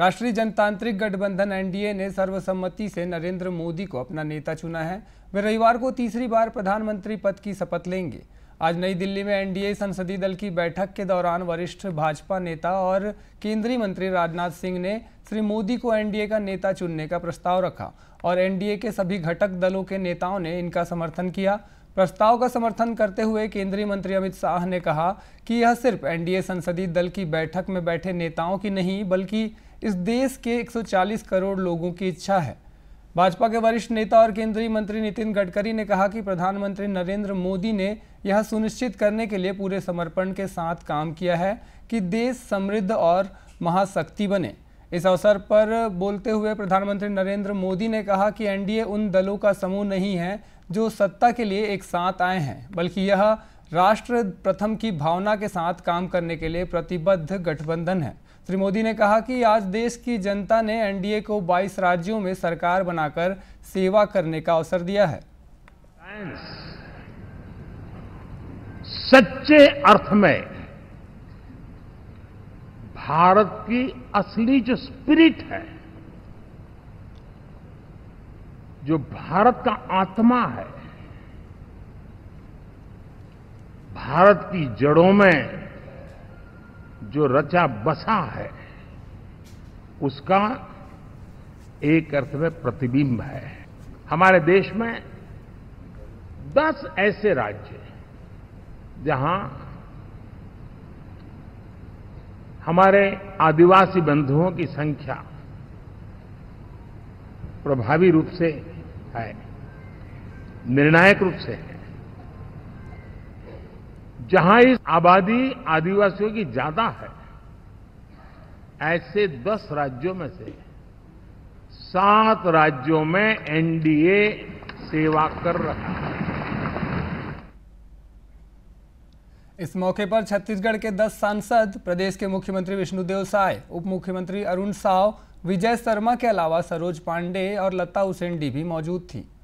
राष्ट्रीय जनतांत्रिक गठबंधन एनडीए ने सर्वसम्मति से नरेंद्र मोदी को अपना नेता चुना है वे रविवार को तीसरी बार प्रधानमंत्री पद की शपथ लेंगे आज नई दिल्ली में एनडीए संसदीय दल की बैठक के दौरान वरिष्ठ भाजपा नेता और केंद्रीय मंत्री राजनाथ सिंह ने श्री मोदी को एनडीए का नेता चुनने का प्रस्ताव रखा और एनडीए के सभी घटक दलों के नेताओं ने इनका समर्थन किया प्रस्ताव का समर्थन करते हुए केंद्रीय मंत्री अमित शाह ने कहा कि यह सिर्फ एनडीए संसदीय दल की बैठक में बैठे नेताओं की नहीं बल्कि इस देश के 140 करोड़ लोगों की इच्छा है भाजपा के वरिष्ठ नेता और केंद्रीय मंत्री नितिन गडकरी ने कहा कि प्रधानमंत्री नरेंद्र मोदी ने यह सुनिश्चित करने के लिए पूरे समर्पण के साथ काम किया है कि देश समृद्ध और महाशक्ति बने इस अवसर पर बोलते हुए प्रधानमंत्री नरेंद्र मोदी ने कहा कि एनडीए उन दलों का समूह नहीं है जो सत्ता के लिए एक साथ आए हैं बल्कि यह राष्ट्र प्रथम की भावना के साथ काम करने के लिए प्रतिबद्ध गठबंधन है श्री मोदी ने कहा कि आज देश की जनता ने एनडीए को 22 राज्यों में सरकार बनाकर सेवा करने का अवसर दिया है सच्चे अर्थ में भारत की असली जो स्पिरिट है जो भारत का आत्मा है भारत की जड़ों में जो रचा बसा है उसका एक अर्थ में प्रतिबिंब है हमारे देश में दस ऐसे राज्य जहां हमारे आदिवासी बंधुओं की संख्या प्रभावी रूप से है निर्णायक रूप से है जहां इस आबादी आदिवासियों की ज्यादा है ऐसे दस राज्यों में से सात राज्यों में एनडीए सेवा कर रहा है इस मौके पर छत्तीसगढ़ के दस सांसद प्रदेश के मुख्यमंत्री विष्णुदेव साय उप मुख्यमंत्री अरुण साव विजय शर्मा के अलावा सरोज पांडे और लता हुसैन डी भी मौजूद थी